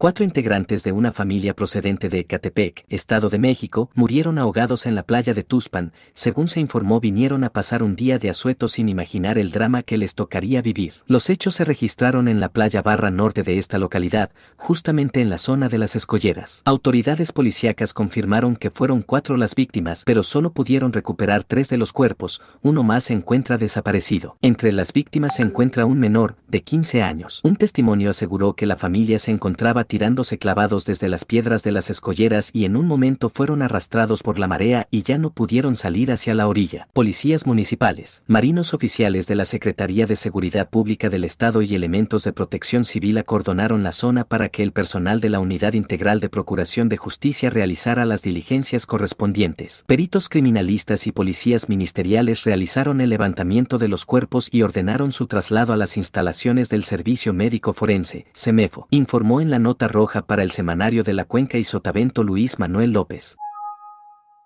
Cuatro integrantes de una familia procedente de Ecatepec, Estado de México, murieron ahogados en la playa de Tuspan, según se informó vinieron a pasar un día de asueto sin imaginar el drama que les tocaría vivir. Los hechos se registraron en la playa barra norte de esta localidad, justamente en la zona de las escolleras. Autoridades policíacas confirmaron que fueron cuatro las víctimas, pero solo pudieron recuperar tres de los cuerpos, uno más se encuentra desaparecido. Entre las víctimas se encuentra un menor, de 15 años. Un testimonio aseguró que la familia se encontraba tirándose clavados desde las piedras de las escolleras y en un momento fueron arrastrados por la marea y ya no pudieron salir hacia la orilla. Policías municipales, marinos oficiales de la Secretaría de Seguridad Pública del Estado y elementos de protección civil acordonaron la zona para que el personal de la Unidad Integral de Procuración de Justicia realizara las diligencias correspondientes. Peritos criminalistas y policías ministeriales realizaron el levantamiento de los cuerpos y ordenaron su traslado a las instalaciones del Servicio Médico Forense, CEMEFO, informó en la nota roja para el semanario de la Cuenca y Sotavento Luis Manuel López.